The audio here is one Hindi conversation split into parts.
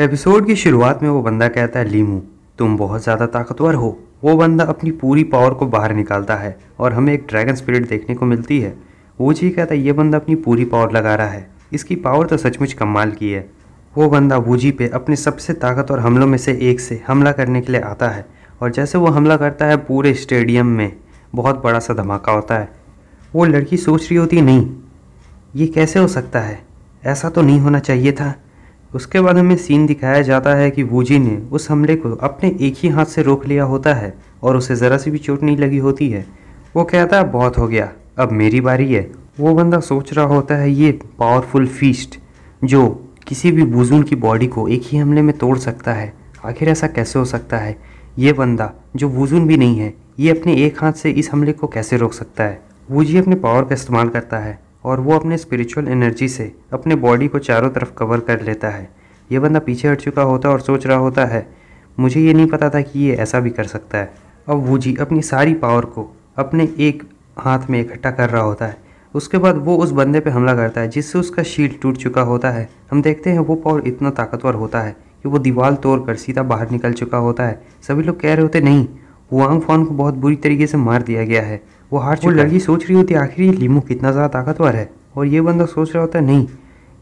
एपिसोड की शुरुआत में वो बंदा कहता है लीमू तुम बहुत ज़्यादा ताकतवर हो वो बंदा अपनी पूरी पावर को बाहर निकालता है और हमें एक ड्रैगन स्पिरिट देखने को मिलती है वो जी कहता है ये बंदा अपनी पूरी पावर लगा रहा है इसकी पावर तो सचमुच कमाल की है वो बंदा वूजी पे अपने सबसे ताकतवर हमलों में से एक से हमला करने के लिए आता है और जैसे वो हमला करता है पूरे स्टेडियम में बहुत बड़ा सा धमाका होता है वो लड़की सोच रही होती नहीं ये कैसे हो सकता है ऐसा तो नहीं होना चाहिए था उसके बाद हमें सीन दिखाया जाता है कि वूजी ने उस हमले को अपने एक ही हाथ से रोक लिया होता है और उसे ज़रा सी भी चोट नहीं लगी होती है वो कहता है बहुत हो गया अब मेरी बारी है वो बंदा सोच रहा होता है ये पावरफुल फीस्ट जो किसी भी बुजुर्ग की बॉडी को एक ही हमले में तोड़ सकता है आखिर ऐसा कैसे हो सकता है ये बंदा जो वुजुन भी नहीं है ये अपने एक हाथ से इस हमले को कैसे रोक सकता है वूजी अपने पावर का इस्तेमाल करता है और वो अपने स्पिरिचुअल एनर्जी से अपने बॉडी को चारों तरफ कवर कर लेता है ये बंदा पीछे हट चुका होता और सोच रहा होता है मुझे ये नहीं पता था कि ये ऐसा भी कर सकता है अब वो जी अपनी सारी पावर को अपने एक हाथ में इकट्ठा कर रहा होता है उसके बाद वो उस बंदे पे हमला करता है जिससे उसका शील्ड टूट चुका होता है हम देखते हैं वो पावर इतना ताकतवर होता है कि वो दीवार तोड़ कर सीधा बाहर निकल चुका होता है सभी लोग कह रहे होते नहीं वांग फॉन को बहुत बुरी तरीके से मार दिया गया है वो हार वो लड़की सोच रही होती आखिर ये लीमू कितना ज़्यादा ताकतवर है और ये बंदा सोच रहा होता है नहीं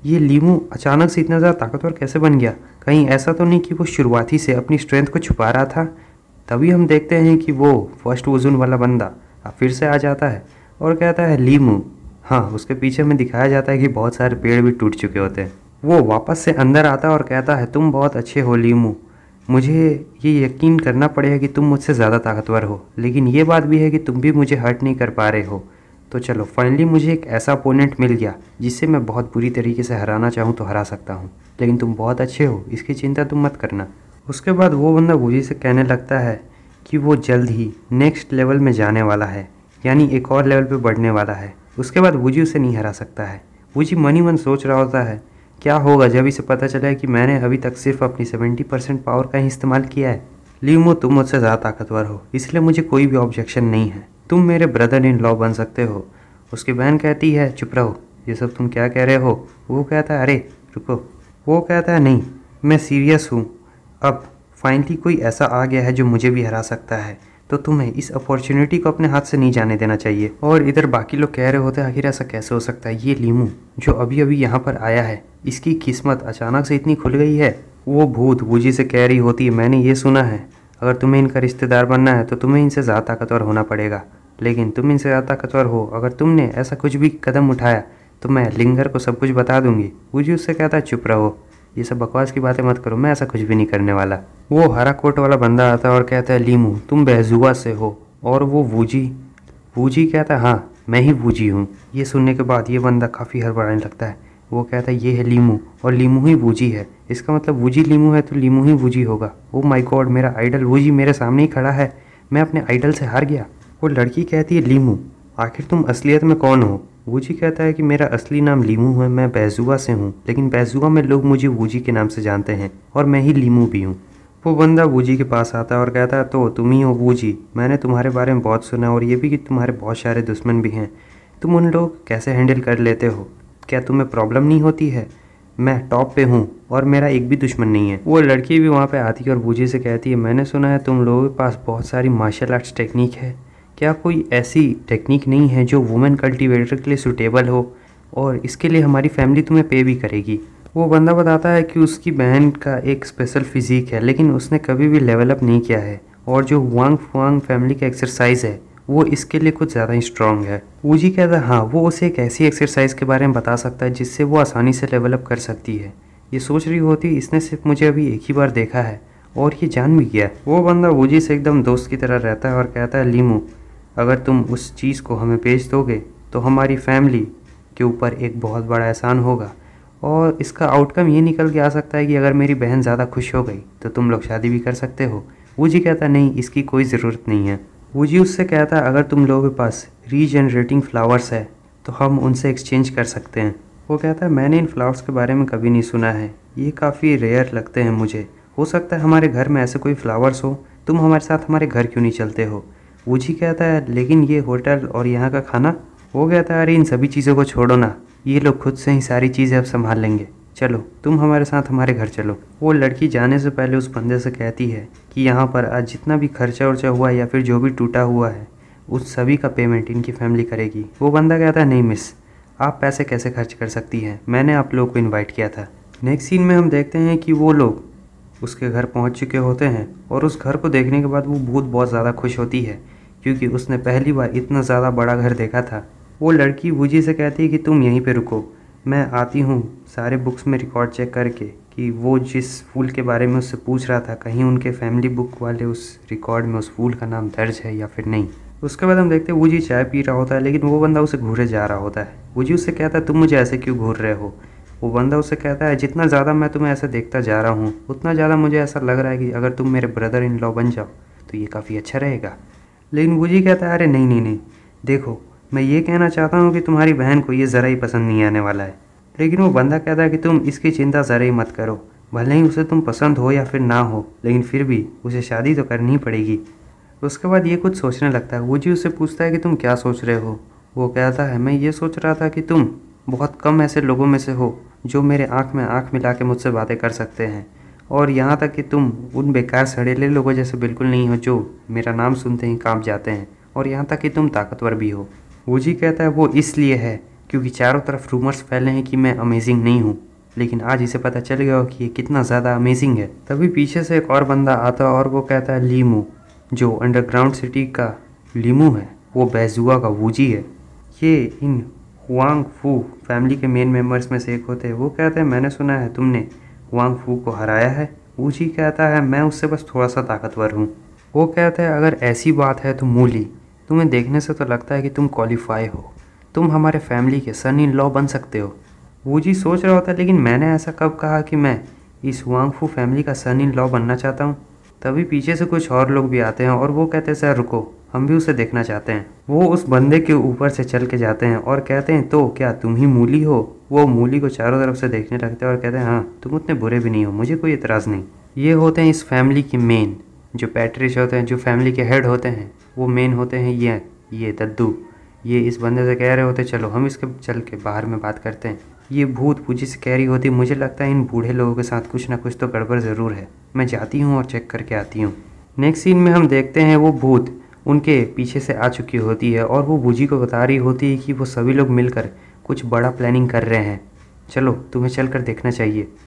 ये लीमू अचानक से इतना ज़्यादा ताकतवर कैसे बन गया कहीं ऐसा तो नहीं कि वो शुरुआती से अपनी स्ट्रेंथ को छुपा रहा था तभी हम देखते हैं कि वो फर्स्ट वजून वाला बंदा अब फिर से आ जाता है और कहता है लीमू हाँ उसके पीछे में दिखाया जाता है कि बहुत सारे पेड़ भी टूट चुके होते हैं वो वापस से अंदर आता है और कहता है तुम बहुत अच्छे हो लीमू मुझे ये यकीन करना पड़ेगा कि तुम मुझसे ज़्यादा ताकतवर हो लेकिन ये बात भी है कि तुम भी मुझे हर्ट नहीं कर पा रहे हो तो चलो फाइनली मुझे एक ऐसा अपोनेंट मिल गया जिससे मैं बहुत बुरी तरीके से हराना चाहूँ तो हरा सकता हूँ लेकिन तुम बहुत अच्छे हो इसकी चिंता तुम मत करना उसके बाद वो बंदा गुजी से कहने लगता है कि वो जल्द ही नेक्स्ट लेवल में जाने वाला है यानी एक और लेवल पे बढ़ने वाला है उसके बाद जी उसे नहीं हरा सकता है वुजी मनी मन सोच रहा होता है क्या होगा जब इसे पता चला कि मैंने अभी तक सिर्फ अपनी सेवेंटी परसेंट पावर का ही इस्तेमाल किया है लीमो तुम मुझसे ज़्यादा ताकतवर हो इसलिए मुझे कोई भी ऑब्जेक्शन नहीं है तुम मेरे ब्रदर इन लॉ बन सकते हो उसकी बहन कहती है चुप रहो ये सब तुम क्या कह रहे हो वो कहता है अरे रुको वो कहता है नहीं मैं सीरियस हूँ अब फाइनली कोई ऐसा आ गया है जो मुझे भी हरा सकता है तो तुम्हें इस अपॉर्चुनिटी को अपने हाथ से नहीं जाने देना चाहिए और इधर बाकी लोग कह रहे होते हैं आखिर ऐसा कैसे हो सकता है ये लीमू जो अभी अभी यहाँ पर आया है इसकी किस्मत अचानक से इतनी खुल गई है वो भूत बूझी से कह रही होती है मैंने ये सुना है अगर तुम्हें इनका रिश्तेदार बनना है तो तुम्हें इनसे ज़्यादा ताकतवर होना पड़ेगा लेकिन तुम इनसे ज़्यादा ताकतवर हो अगर तुमने ऐसा कुछ भी कदम उठाया तो मैं लिंगर को सब कुछ बता दूंगी बूझी उससे कहता है चुप रहो ये सब बकवास की बातें मत करो मैं ऐसा कुछ भी नहीं करने वाला वो हरा कोट वाला बंदा आता है और कहता है लीमू तुम बहजुआ से हो और वो वूजी वूजी कहता है हाँ मैं ही वूजी हूँ ये सुनने के बाद ये बंदा काफ़ी हड़बड़ाने लगता है वो कहता है ये है लीमू और लीमू ही वूजी है इसका मतलब वूजी लीमू है तो लीमू ही वूजी होगा वो माई गॉड मेरा आइडल वूजी मेरे सामने ही खड़ा है मैं अपने आइडल से हार गया वो लड़की कहती है लीमू आखिर तुम असलियत में कौन हो वूजी कहता है कि मेरा असली नाम लीमू है मैं बैजुआ से हूँ लेकिन बैजुआ में लोग मुझे वूजी के नाम से जानते हैं और मैं ही लीमू भी हूँ वो बंदा वूजी के पास आता है और कहता है तो तुम ही हो वूजी मैंने तुम्हारे बारे में बहुत सुना और ये भी कि तुम्हारे बहुत सारे दुश्मन भी हैं तुम उन लोग कैसे हैंडल कर लेते हो क्या तुम्हें प्रॉब्लम नहीं होती है मैं टॉप पे हूँ और मेरा एक भी दुश्मन नहीं है वो लड़की भी वहाँ पे आती है और बूझी से कहती है मैंने सुना है तुम लोगों के पास बहुत सारी मार्शल आर्ट्स टेक्निक है क्या कोई ऐसी टेक्निक नहीं है जो वुमेन कल्टीवेटर के लिए सूटेबल हो और इसके लिए हमारी फैमिली तुम्हें पे भी करेगी वो बंदा बताता है कि उसकी बहन का एक स्पेशल फिज़ीक है लेकिन उसने कभी भी लेवल अप नहीं किया है और जो वांग फुआंग फैमिली का एक्सरसाइज है वो इसके लिए कुछ ज़्यादा ही स्ट्रॉन्ग है ऊजी कहता है हाँ वो उसे एक ऐसी एक्सरसाइज के बारे में बता सकता है जिससे वो आसानी से लेवल अप कर सकती है ये सोच रही होती इसने सिर्फ मुझे अभी एक ही बार देखा है और ये जान भी गया वो बंदा ऊजी से एकदम दोस्त की तरह रहता है और कहता है लीमू अगर तुम उस चीज़ को हमें बेच दोगे तो हमारी फैमिली के ऊपर एक बहुत बड़ा एहसान होगा और इसका आउटकम ये निकल के आ सकता है कि अगर मेरी बहन ज़्यादा खुश हो गई तो तुम लोग शादी भी कर सकते हो वो जी कहता नहीं इसकी कोई ज़रूरत नहीं है वो जी उससे कहता अगर तुम लोगों के पास रीजनरेटिंग फ्लावर्स है तो हम उनसे एक्सचेंज कर सकते हैं वो कहता है मैंने इन फ्लावर्स के बारे में कभी नहीं सुना है ये काफ़ी रेयर लगते हैं मुझे हो सकता है हमारे घर में ऐसे कोई फ्लावर्स हो तुम हमारे साथ हमारे घर क्यों नहीं चलते हो पूछ ही क्या था लेकिन ये होटल और यहाँ का खाना हो गया था अरे इन सभी चीज़ों को छोड़ो ना ये लोग खुद से ही सारी चीज़ें अब संभाल लेंगे चलो तुम हमारे साथ हमारे घर चलो वो लड़की जाने से पहले उस बंदे से कहती है कि यहाँ पर आज जितना भी खर्चा उर्चा हुआ या फिर जो भी टूटा हुआ है उस सभी का पेमेंट इनकी फैमिली करेगी वो बंदा कहता है नहीं मिस आप पैसे कैसे खर्च कर सकती हैं मैंने आप लोगों को इनवाइट किया था नेक्स्ट सीन में हम देखते हैं कि वो लोग उसके घर पहुंच चुके होते हैं और उस घर को देखने के बाद वो बहुत बहुत ज़्यादा खुश होती है क्योंकि उसने पहली बार इतना ज़्यादा बड़ा घर देखा था वो लड़की वूजी से कहती है कि तुम यहीं पे रुको मैं आती हूँ सारे बुक्स में रिकॉर्ड चेक करके कि वो जिस फूल के बारे में उससे पूछ रहा था कहीं उनके फैमिली बुक वाले उस रिकॉर्ड में उस फूल का नाम दर्ज है या फिर नहीं उसके बाद हम देखते हैं वूजी चाय पी रहा होता है लेकिन वो बंदा उसे घूरे जा रहा होता है वूजी उससे कहता है तुम मुझे ऐसे क्यों घूर रहे हो वो बंदा उससे कहता है जितना ज़्यादा मैं तुम्हें ऐसे देखता जा रहा हूँ उतना ज़्यादा मुझे ऐसा लग रहा है कि अगर तुम मेरे ब्रदर इन लॉ बन जाओ तो ये काफ़ी अच्छा रहेगा लेकिन गुजी कहता है अरे नहीं नहीं नहीं देखो मैं ये कहना चाहता हूँ कि तुम्हारी बहन को ये ज़रा ही पसंद नहीं आने वाला है लेकिन वो बंदा कहता है कि तुम इसकी चिंता ज़रा ही मत करो भले ही उसे तुम पसंद हो या फिर ना हो लेकिन फिर भी उसे शादी तो करनी पड़ेगी उसके बाद ये कुछ सोचने लगता है वो जी उससे पूछता है कि तुम क्या सोच रहे हो वो कहता है मैं ये सोच रहा था कि तुम बहुत कम ऐसे लोगों में से हो जो मेरे आँख में आँख मिला के मुझसे बातें कर सकते हैं और यहाँ तक कि तुम उन बेकार सड़ेले लोगों जैसे बिल्कुल नहीं हो जो मेरा नाम सुनते ही काँप जाते हैं और यहाँ तक कि तुम ताकतवर भी हो वो जी कहता है वो इसलिए है क्योंकि चारों तरफ रूमर्स फैले हैं कि मैं अमेजिंग नहीं हूँ लेकिन आज इसे पता चल गया हो कि ये कितना ज़्यादा अमेजिंग है तभी पीछे से एक और बंदा आता और वो कहता है लीमू जो अंडरग्राउंड सिटी का लीमू है वो बैजुआ का वूजी है ये इन हुआंग फू फैमिली के मेन मेंबर्स में से एक होते हैं वो कहते हैं मैंने सुना है तुमने वांग फू को हराया है ऊची कहता है मैं उससे बस थोड़ा सा ताकतवर हूँ वो कहता है अगर ऐसी बात है तो मूली तुम्हें देखने से तो लगता है कि तुम क्वालिफाई हो तुम हमारे फैमिली के सन इन लॉ बन सकते हो जी सोच रहा होता है लेकिन मैंने ऐसा कब कहा कि मैं इस वांग फू फैमिली का सन इन लॉ बनना चाहता हूँ तभी पीछे से कुछ और लोग भी आते हैं और वो कहते हैं सर रुको हम भी उसे देखना चाहते हैं वो उस बंदे के ऊपर से चल के जाते हैं और कहते हैं तो क्या तुम ही मूली हो वो मूली को चारों तरफ से देखने लगते हैं और कहते हैं हाँ तुम उतने बुरे भी नहीं हो मुझे कोई इतराज़ नहीं ये होते हैं इस फैमिली के मेन जो पैट्रिश होते हैं जो फैमिली के हेड होते हैं वो मेन होते हैं ये ये दद्दू ये इस बंदे से कह रहे होते चलो हम इसके चल के बाहर में बात करते हैं ये भूत पूजी से कह रही होती मुझे लगता है इन बूढ़े लोगों के साथ कुछ ना कुछ तो गड़बड़ ज़रूर है मैं जाती हूँ और चेक करके आती हूँ नेक्स्ट सीन में हम देखते हैं वो भूत उनके पीछे से आ चुकी होती है और वो बूजी को बता रही होती है कि वो सभी लोग मिलकर कुछ बड़ा प्लानिंग कर रहे हैं चलो तुम्हें चल कर देखना चाहिए